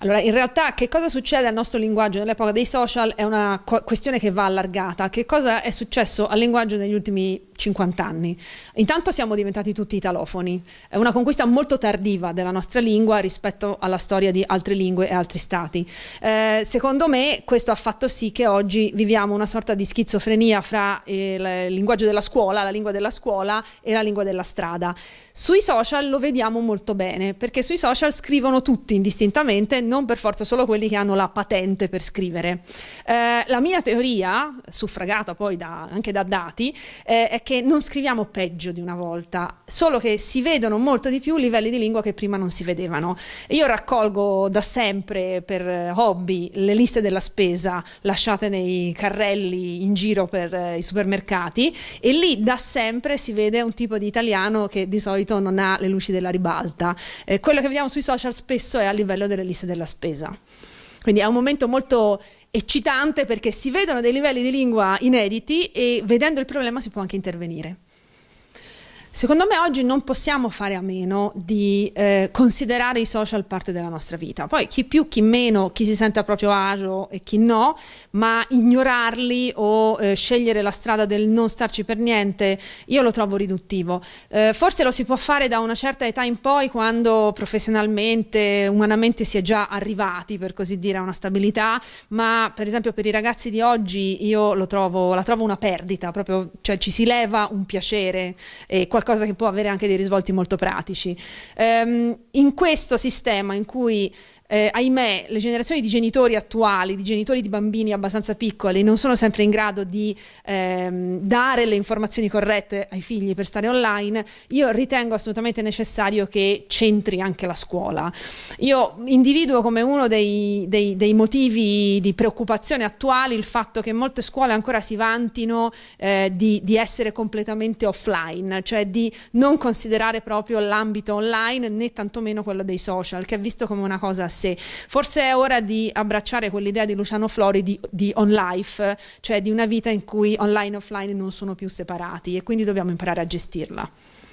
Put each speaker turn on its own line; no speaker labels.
Allora, in realtà che cosa succede al nostro linguaggio nell'epoca dei social è una questione che va allargata. Che cosa è successo al linguaggio negli ultimi 50 anni. Intanto siamo diventati tutti italofoni. È una conquista molto tardiva della nostra lingua rispetto alla storia di altre lingue e altri stati. Eh, secondo me questo ha fatto sì che oggi viviamo una sorta di schizofrenia fra eh, il linguaggio della scuola, la lingua della scuola e la lingua della strada. Sui social lo vediamo molto bene, perché sui social scrivono tutti indistintamente, non per forza solo quelli che hanno la patente per scrivere. Eh, la mia teoria, suffragata poi da, anche da dati, eh, è che non scriviamo peggio di una volta, solo che si vedono molto di più livelli di lingua che prima non si vedevano. Io raccolgo da sempre per hobby le liste della spesa lasciate nei carrelli in giro per eh, i supermercati e lì da sempre si vede un tipo di italiano che di solito non ha le luci della ribalta. Eh, quello che vediamo sui social spesso è a livello delle liste della spesa. Quindi è un momento molto eccitante perché si vedono dei livelli di lingua inediti e vedendo il problema si può anche intervenire. Secondo me oggi non possiamo fare a meno di eh, considerare i social parte della nostra vita. Poi chi più, chi meno, chi si sente a proprio agio e chi no, ma ignorarli o eh, scegliere la strada del non starci per niente, io lo trovo riduttivo. Eh, forse lo si può fare da una certa età in poi, quando professionalmente, umanamente si è già arrivati, per così dire, a una stabilità, ma per esempio per i ragazzi di oggi io trovo, la trovo una perdita, proprio, cioè ci si leva un piacere e qualcosa qualcosa che può avere anche dei risvolti molto pratici. Um, in questo sistema in cui eh, ahimè, le generazioni di genitori attuali, di genitori di bambini abbastanza piccoli, non sono sempre in grado di ehm, dare le informazioni corrette ai figli per stare online, io ritengo assolutamente necessario che centri anche la scuola. Io individuo come uno dei, dei, dei motivi di preoccupazione attuali il fatto che molte scuole ancora si vantino eh, di, di essere completamente offline, cioè di non considerare proprio l'ambito online né tantomeno quello dei social, che è visto come una cosa sé. Forse è ora di abbracciare quell'idea di Luciano Flori di, di on life, cioè di una vita in cui online e offline non sono più separati e quindi dobbiamo imparare a gestirla.